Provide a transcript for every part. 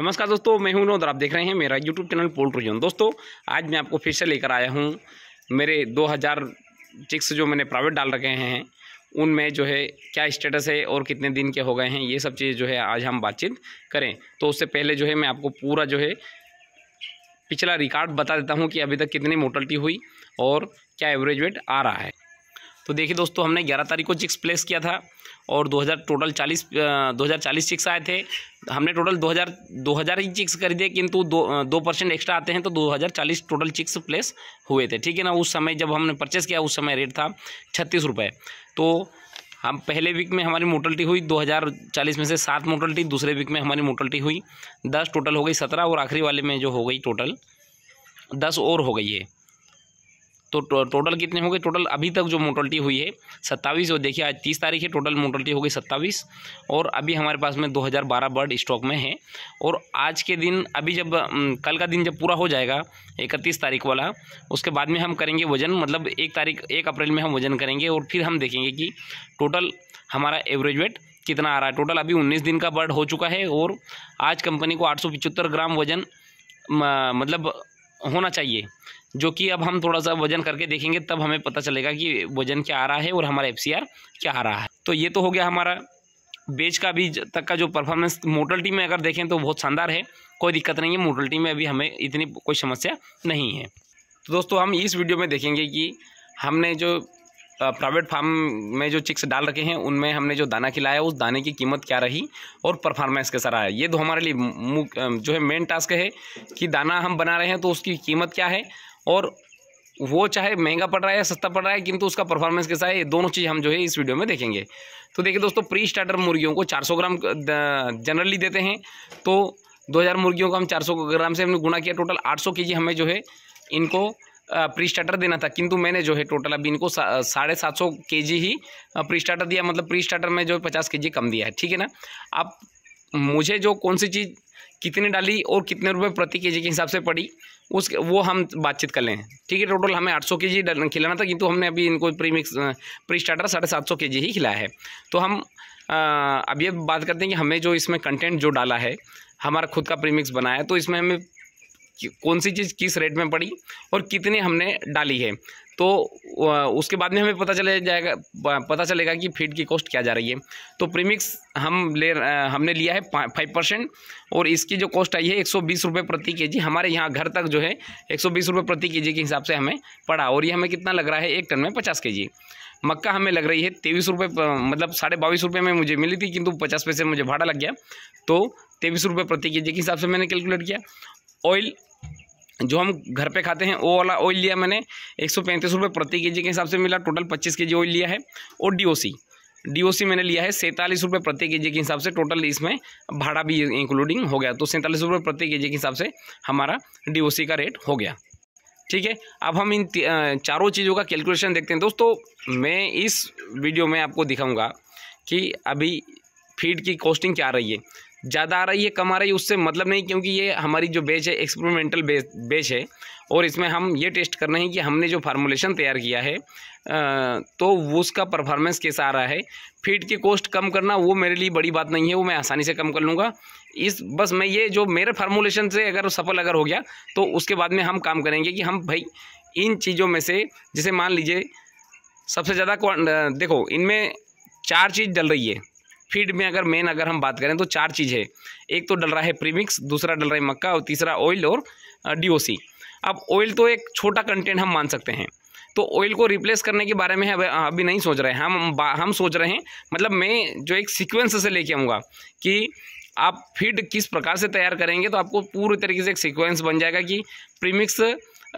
नमस्कार दोस्तों मैं हूं नोदर आप देख रहे हैं मेरा यूट्यूब चैनल जोन दोस्तों आज मैं आपको फिर से लेकर आया हूं मेरे 2000 चिक्स जो मैंने प्राइवेट डाल रखे हैं उनमें जो है क्या स्टेटस है और कितने दिन के हो गए हैं ये सब चीज़ जो है आज हम बातचीत करें तो उससे पहले जो है मैं आपको पूरा जो है पिछला रिकॉर्ड बता देता हूँ कि अभी तक कितनी मोटलिटी हुई और क्या एवरेज वेट आ रहा है तो देखिए दोस्तों हमने 11 तारीख को चिक्स प्लेस किया था और 2000 टोटल 40 2040 चिक्स आए थे हमने टोटल 2000 2000 ही चिक्स खरीदे किंतु दो दो परसेंट एक्स्ट्रा आते हैं तो 2040 टोटल चिक्स प्लेस हुए थे ठीक है ना उस समय जब हमने परचेस किया उस समय रेट था छत्तीस रुपये तो हम पहले वीक में हमारी मोटल्टी हुई 2040 में से सात मोटल्टी दूसरे वीक में हमारी मोटल्टी हुई दस टोटल हो गई सत्रह और आखिरी वाले में जो हो गई टोटल दस और हो गई है तो टोटल कितने हो गए टोटल अभी तक जो मोटलिटी हुई है सत्ताईस और देखिए आज तीस तारीख है टोटल मोटलिटी हो गई सत्ताईस और अभी हमारे पास में 2012 बर्ड स्टॉक में है और आज के दिन अभी जब कल का दिन जब पूरा हो जाएगा इकतीस तारीख वाला उसके बाद में हम करेंगे वजन मतलब एक तारीख एक अप्रैल में हम वजन करेंगे और फिर हम देखेंगे कि टोटल हमारा एवरेज वेट कितना आ रहा है टोटल अभी उन्नीस दिन का बर्ड हो चुका है और आज कंपनी को आठ ग्राम वजन मतलब होना चाहिए जो कि अब हम थोड़ा सा वजन करके देखेंगे तब हमें पता चलेगा कि वजन क्या आ रहा है और हमारा एफ क्या आ रहा है तो ये तो हो गया हमारा बेच का भी तक का जो परफॉर्मेंस मोटलिटी में अगर देखें तो बहुत शानदार है कोई दिक्कत नहीं है मोटलिटी में अभी हमें इतनी कोई समस्या नहीं है तो दोस्तों हम इस वीडियो में देखेंगे कि हमने जो प्राइवेट फार्म में जो चिक्स डाल रखे हैं उनमें हमने जो दाना खिलाया उस दाने की कीमत क्या रही और परफॉर्मेंस कैसा रहा है ये तो हमारे लिए जो है मेन टास्क है कि दाना हम बना रहे हैं तो उसकी कीमत क्या है और वो चाहे महंगा पड़ रहा है सस्ता पड़ रहा है किंतु उसका परफॉर्मेंस कैसा है ये दोनों चीज़ हम जो है इस वीडियो में देखेंगे तो देखिए दोस्तों प्री स्टार्टर मुर्गियों को 400 ग्राम जनरली देते हैं तो 2000 मुर्गियों को हम 400 ग्राम से हमने गुणा किया टोटल 800 सौ हमें जो है इनको प्री स्टार्टर देना था किंतु मैंने जो है टोटल अभी इनको साढ़े सात सौ के जी ही प्री स्टार्टर दिया मतलब प्री स्टार्टर में जो है पचास के जी कम दिया है ठीक है ना आप मुझे जो कौन सी चीज़ कितनी डाली और कितने रुपए प्रति जी के हिसाब से पड़ी उस वो हम बातचीत कर लें ठीक है टोटल हमें आठ के जी खिलाना था किंतु हमने अभी इनको प्री मिक्स प्री स्टार्टर साढ़े सात सौ के जी ही खिलाया है तो हम अब ये बात करते हैं कि हमें जो इसमें कंटेंट जो डाला है हमारा खुद का प्रीमिक्स बनाया है तो इसमें हमें कौन सी चीज़ किस रेट में पड़ी और कितने हमने डाली है तो उसके बाद में हमें पता चले जाएगा पता चलेगा कि फीड की कॉस्ट क्या जा रही है तो प्रीमिक्स हम ले हमने लिया है फाइव परसेंट और इसकी जो कॉस्ट आई है एक सौ बीस रुपये प्रति के जी हमारे यहाँ घर तक जो है एक सौ बीस रुपये प्रति के जी के हिसाब से हमें पड़ा और ये हमें कितना लग रहा है एक टन में पचास के जी मक्का हमें लग रही है तेईस रुपये मतलब साढ़े बाईस रुपये में मुझे मिली थी किंतु पचास पैसे मुझे भाड़ा लग गया तो तेईस रुपये प्रति के जी के हिसाब से मैंने कैलकुलेट किया ऑयल जो हम घर पे खाते हैं वो वाला ऑयल लिया मैंने एक सौ पैंतीस रुपये प्रति के जी के हिसाब से मिला टोटल पच्चीस के जी ऑयल लिया है और ओ डीओसी मैंने लिया है सैंतालीस रुपये प्रति के जी के हिसाब से टोटल इसमें भाड़ा भी इंक्लूडिंग हो गया तो सैंतालीस रुपये प्रति के जी के हिसाब से हमारा डीओसी का रेट हो गया ठीक है अब हम इन चारों चीज़ों का कैलकुलेशन देखते हैं दोस्तों मैं इस वीडियो में आपको दिखाऊंगा कि अभी फीड की कॉस्टिंग क्या रही है ज़्यादा आ रही है कम आ रही है उससे मतलब नहीं क्योंकि ये हमारी जो बेच है एक्सपेरिमेंटल बेच बेच है और इसमें हम ये टेस्ट कर रहे हैं कि हमने जो फार्मूलेशन तैयार किया है तो उसका परफॉर्मेंस कैसा आ रहा है फीड की कॉस्ट कम करना वो मेरे लिए बड़ी बात नहीं है वो मैं आसानी से कम कर लूँगा इस बस मैं ये जो मेरे फार्मूलेशन से अगर सफल अगर हो गया तो उसके बाद में हम काम करेंगे कि हम भाई इन चीज़ों में से जैसे मान लीजिए सबसे ज़्यादा देखो इनमें चार चीज़ डल रही है फीड में अगर मेन अगर हम बात करें तो चार चीज़ है एक तो डल रहा है प्रीमिक्स दूसरा डल रहा है मक्का और तीसरा ऑयल और डी अब ऑयल तो एक छोटा कंटेंट हम मान सकते हैं तो ऑयल को रिप्लेस करने के बारे में अभी नहीं सोच रहे हैं हम हम सोच रहे हैं मतलब मैं जो एक सीक्वेंस से लेके आऊँगा कि आप फीड किस प्रकार से तैयार करेंगे तो आपको पूरी तरीके से एक सीक्वेंस बन जाएगा कि प्रीमिक्स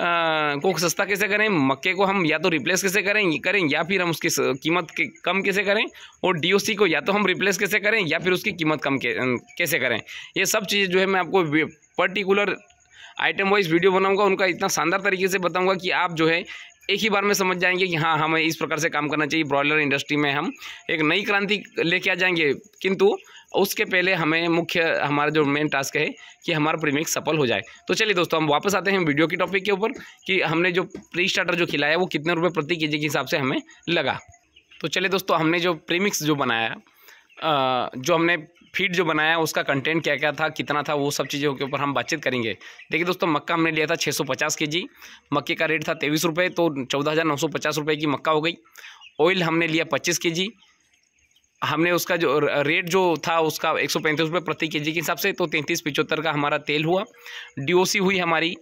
को सस्ता कैसे करें मक्के को हम या तो रिप्लेस कैसे करें करें या फिर हम उसकी कीमत के, कम कैसे करें और डीओसी को या तो हम रिप्लेस कैसे करें या फिर उसकी कीमत कम कैसे करें ये सब चीज़ें जो है मैं आपको पर्टिकुलर आइटम वाइज वीडियो बनाऊंगा उनका इतना शानदार तरीके से बताऊंगा कि आप जो है एक ही बार में समझ जाएंगे कि हाँ हमें इस प्रकार से काम करना चाहिए ब्रॉयलर इंडस्ट्री में हम एक नई क्रांति लेके आ जाएंगे किंतु उसके पहले हमें मुख्य हमारा जो मेन टास्क है कि हमारा प्रीमिक्स सफल हो जाए तो चलिए दोस्तों हम वापस आते हैं वीडियो के टॉपिक के ऊपर कि हमने जो प्री स्टार्टर जो खिलाया वो कितने रुपये प्रति के जी के हिसाब से हमें लगा तो चलिए दोस्तों हमने जो प्रीमिक्स जो बनाया जो हमने फीड जो बनाया उसका कंटेंट क्या क्या था कितना था वो सब चीज़ों के ऊपर हम बातचीत करेंगे देखिए दोस्तों मक्का हमने लिया था 650 जी मक्के का रेट था तेईस रुपये तो चौदह हज़ार नौ सौ पचास रुपये की मक्का हो गई ऑयल हमने लिया पच्चीस के जी हमने उसका जो रेट जो था उसका एक सौ पैंतीस रुपये प्रति के जी के हिसाब से तो तैंतीस पिचहत्तर का हमारा तेल हुआ डीओसी हुई हमारी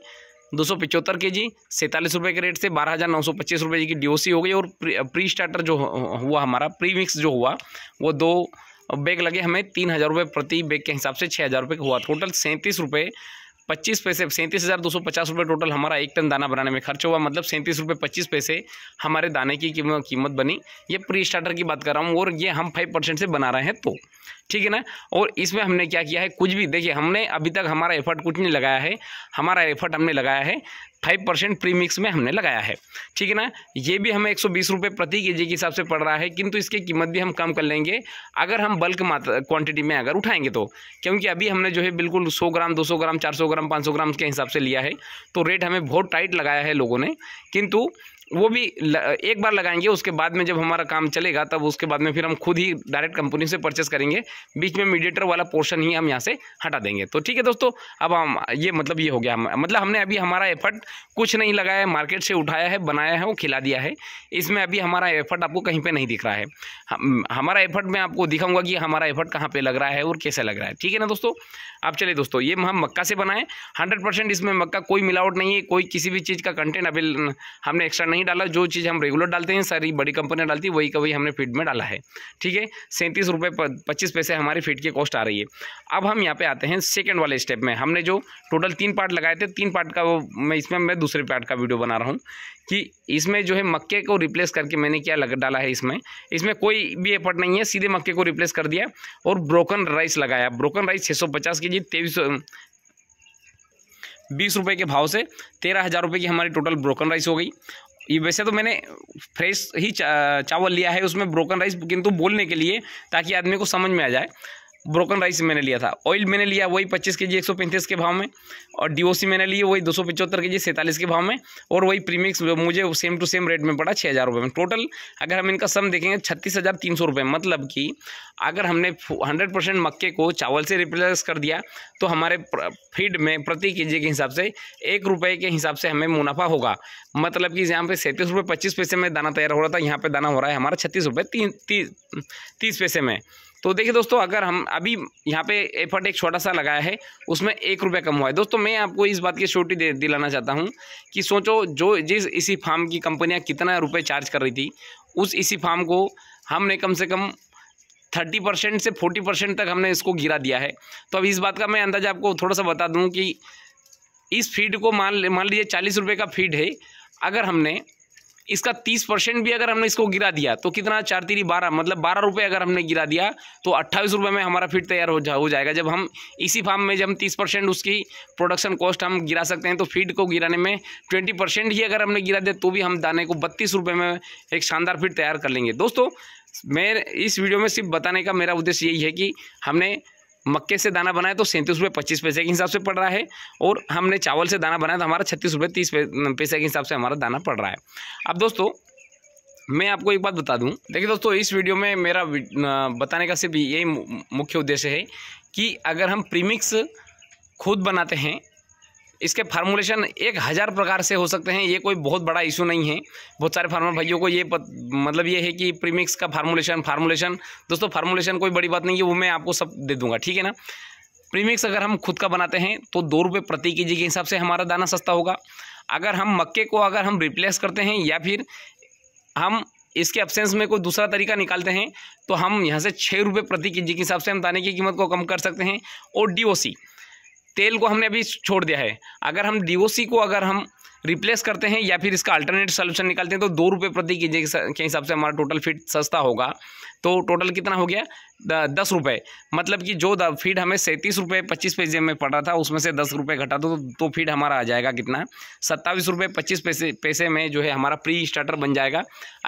दो सौ पिचहत्तर के जी सैंतालीस रुपये के रेट से बारह हज़ार नौ सौ पच्चीस रुपये की डीओसी हो गई और प्री, प्री स्टार्टर जो हुआ हमारा प्री मिक्स जो हुआ वो दो बैग लगे हमें तीन हज़ार रुपये प्रति बैग के हिसाब से छः हज़ार रुपये का हुआ टोटल सैंतीस रुपये पच्चीस पैसे सैंतीस हज़ार दो सौ पचास रुपये टोटल हमारा एक टन दाना बनाने में खर्च हुआ मतलब सैंतीस रुपये पच्चीस पैसे हमारे दाने की कीमत बनी ये प्री स्टार्टर की बात कर रहा हूँ और ये हम फाइव परसेंट से बना रहे हैं तो ठीक है ना और इसमें हमने क्या किया है कुछ भी देखिए हमने अभी तक हमारा एफर्ट कुछ नहीं लगाया है हमारा एफर्ट हमने लगाया है फाइव परसेंट प्रीमिक्स में हमने लगाया है ठीक है ना ये भी हमें एक सौ बीस रुपये प्रति के जी के हिसाब से पड़ रहा है किंतु इसकी कीमत भी हम कम कर लेंगे अगर हम बल्क मात्रा क्वांटिटी में अगर उठाएंगे तो क्योंकि अभी हमने जो है बिल्कुल सौ ग्राम दो सौ ग्राम चार सौ ग्राम पाँच सौ ग्राम के हिसाब से लिया है तो रेट हमें बहुत टाइट लगाया है लोगों ने किंतु वो भी एक बार लगाएंगे उसके बाद में जब हमारा काम चलेगा तब उसके बाद में फिर हम खुद ही डायरेक्ट कंपनी से परचेस करेंगे बीच में मीडिएटर वाला पोर्शन ही हम यहाँ से हटा देंगे तो ठीक है दोस्तों अब हम ये मतलब ये हो गया हम मतलब हमने अभी हमारा एफर्ट कुछ नहीं लगाया है मार्केट से उठाया है बनाया है वो खिला दिया है इसमें अभी हमारा एफर्ट आपको कहीं पर नहीं दिख रहा है हमारा एफर्ट मैं आपको दिखाऊंगा कि हमारा एफर्ट कहाँ पर लग रहा है और कैसे लग रहा है ठीक है ना दोस्तों आप चलिए दोस्तों ये हम मक्का से बनाएं हंड्रेड इसमें मक्का कोई मिलावट नहीं है कोई किसी भी चीज़ का कंटेंट अभी हमने एक्स्ट्रा नहीं डाला जो चीज़ हम रेगुलर डालते हैं सारी बड़ी कंपनियाँ डालती वही का वही हमने फीड में डाला है ठीक है सैंतीस रुपये पच्चीस पैसे हमारी फीड की कॉस्ट आ रही है अब हम यहाँ पे आते हैं सेकेंड वाले स्टेप में हमने जो टोटल तीन पार्ट लगाए थे तीन पार्ट का वो मैं इसमें मैं दूसरे पार्ट का वीडियो बना रहा हूँ कि इसमें जो है मक्के को रिप्लेस करके मैंने क्या लग डाला है इसमें इसमें कोई भी एफर्ट नहीं है सीधे मक्के को रिप्लेस कर दिया और ब्रोकन राइस लगाया ब्रोकन राइस छः सौ पचास के जी तेईस बीस रुपये के भाव से तेरह हज़ार रुपये की हमारी टोटल ब्रोकन राइस हो गई ये वैसे तो मैंने फ्रेश ही चा, चावल लिया है उसमें ब्रोकन राइस किंतु बोलने के लिए ताकि आदमी को समझ में आ जाए ब्रोकन राइस मैंने लिया था ऑयल मैंने लिया वही पच्चीस के जी एक सौ पैंतीस के भाव में और डीओसी मैंने लिए वही दो सौ पचहत्तर के जी सैंतालीस के भाव में और वही प्रीमिक्स मुझे सेम टू सेम रेट में पड़ा छः हज़ार रुपये में टोटल अगर हम इनका सम देखेंगे छत्तीस हज़ार तीन सौ रुपये मतलब कि अगर हमने हंड्रेड परसेंट मक्के को चावल से रिप्लेस कर दिया तो हमारे फीड में प्रति के जी के हिसाब से एक रुपये के हिसाब से हमें मुनाफा होगा मतलब कि यहाँ पे सैंतीस रुपये पच्चीस पैसे में दाना तैयार हो रहा था यहाँ पर दाना हो रहा है हमारा छत्तीस रुपये तीन तीस पैसे में तो देखिए दोस्तों अगर हम अभी यहाँ पे एफर्ट एक छोटा सा लगाया है उसमें एक रुपया कम हुआ है दोस्तों मैं आपको इस बात की छोटी दे दिलाना चाहता हूँ कि सोचो जो जिस इसी फार्म की कंपनियाँ कितना रुपये चार्ज कर रही थी उस इसी फार्म को हमने कम से कम थर्टी परसेंट से फोर्टी परसेंट तक हमने इसको गिरा दिया है तो अब इस बात का मैं अंदाजा आपको थोड़ा सा बता दूँ कि इस फीड को मान मान लीजिए चालीस रुपये का फीड है अगर हमने इसका तीस परसेंट भी अगर हमने इसको गिरा दिया तो कितना चार तीरी बारह मतलब बारह रुपये अगर हमने गिरा दिया तो अट्ठाईस रुपये में हमारा फिट तैयार हो जा हो जाएगा जब हम इसी फार्म में जब हम तीस परसेंट उसकी प्रोडक्शन कॉस्ट हम गिरा सकते हैं तो फीड को गिराने में ट्वेंटी परसेंट ही अगर हमने गिरा दिया तो भी हम दाने को बत्तीस रुपये में एक शानदार फीड तैयार कर लेंगे दोस्तों मैं इस वीडियो में सिर्फ बताने का मेरा उद्देश्य यही है कि हमने मक्के से दाना बनाए तो सैंतीस रुपये पच्चीस पैसे के हिसाब से पड़ रहा है और हमने चावल से दाना बनाया तो हमारा छत्तीस रुपये तीस पैसे के हिसाब से हमारा दाना पड़ रहा है अब दोस्तों मैं आपको एक बात बता दूं देखिए दोस्तों इस वीडियो में मेरा बताने का सिर्फ यही मुख्य उद्देश्य है कि अगर हम प्रीमिक्स खुद बनाते हैं इसके फार्मूलेशन एक हज़ार प्रकार से हो सकते हैं ये कोई बहुत बड़ा इशू नहीं है बहुत सारे फार्मर भाइयों को ये पत, मतलब ये है कि प्रीमिक्स का फार्मूलेशन फार्मूलेशन दोस्तों फार्मूलेशन कोई बड़ी बात नहीं है वो मैं आपको सब दे दूंगा ठीक है ना प्रीमिक्स अगर हम खुद का बनाते हैं तो दो रुपये प्रति के जी के हिसाब से हमारा दाना सस्ता होगा अगर हम मक्के को अगर हम रिप्लेस करते हैं या फिर हम इसके अपसेंस में कोई दूसरा तरीका निकालते हैं तो हम यहाँ से छः रुपये प्रति के जी के हिसाब से हम दाने की कीमत को कम कर सकते हैं और डी तेल को हमने अभी छोड़ दिया है अगर हम डी को अगर हम रिप्लेस करते हैं या फिर इसका अल्टरनेट सोल्यूशन निकालते हैं तो दो रुपये प्रति के हिसाब से हमारा टोटल फिट सस्ता होगा तो टोटल कितना हो गया दस रुपये मतलब कि जो फीड हमें सैंतीस रुपये पच्चीस पैसे में पड़ा था उसमें से दस रुपये घटा दो तो, तो फीड हमारा आ जाएगा कितना सत्ताईस रुपये पच्चीस पैसे पैसे में जो है हमारा प्री स्टार्टर बन जाएगा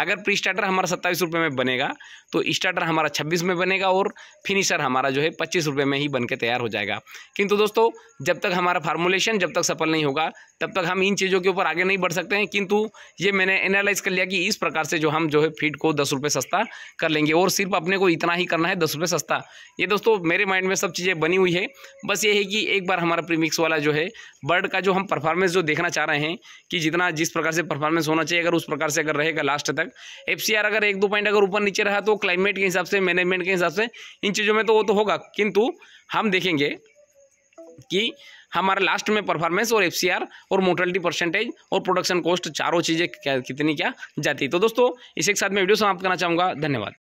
अगर प्री स्टार्टर हमारा सत्ताईस रुपये में बनेगा तो स्टार्टर हमारा छब्बीस में बनेगा और फिनिशर हमारा जो है पच्चीस रुपये में ही बन के तैयार हो जाएगा किंतु दोस्तों जब तक हमारा फार्मूलेशन जब तक सफल नहीं होगा तब तक हम इन चीज़ों के ऊपर आगे नहीं बढ़ सकते हैं किंतु ये मैंने एनालाइज कर लिया कि इस प्रकार से जो हम जो है फीड को दस रुपये सस्ता कर लेंगे और और सिर्फ अपने को इतना ही करना है दस रुपये सस्ता ये दोस्तों मेरे माइंड में सब चीज़ें बनी हुई है बस ये है कि एक बार हमारा प्रीमिक्स वाला जो है बर्ड का जो हम परफॉर्मेंस जो देखना चाह रहे हैं कि जितना जिस प्रकार से परफॉर्मेंस होना चाहिए अगर उस प्रकार से अगर रहेगा लास्ट तक एफ अगर एक दो पॉइंट अगर ऊपर नीचे रहा तो क्लाइमेट के हिसाब से मैनेजमेंट के हिसाब से इन चीज़ों में तो वो तो होगा किंतु हम देखेंगे कि हमारा लास्ट में परफॉर्मेंस और एफसीआर और मोटलिटी परसेंटेज और प्रोडक्शन कॉस्ट चारों चीज़ें कितनी क्या जाती है तो दोस्तों इसी के साथ मैं वीडियो समाप्त करना चाहूँगा धन्यवाद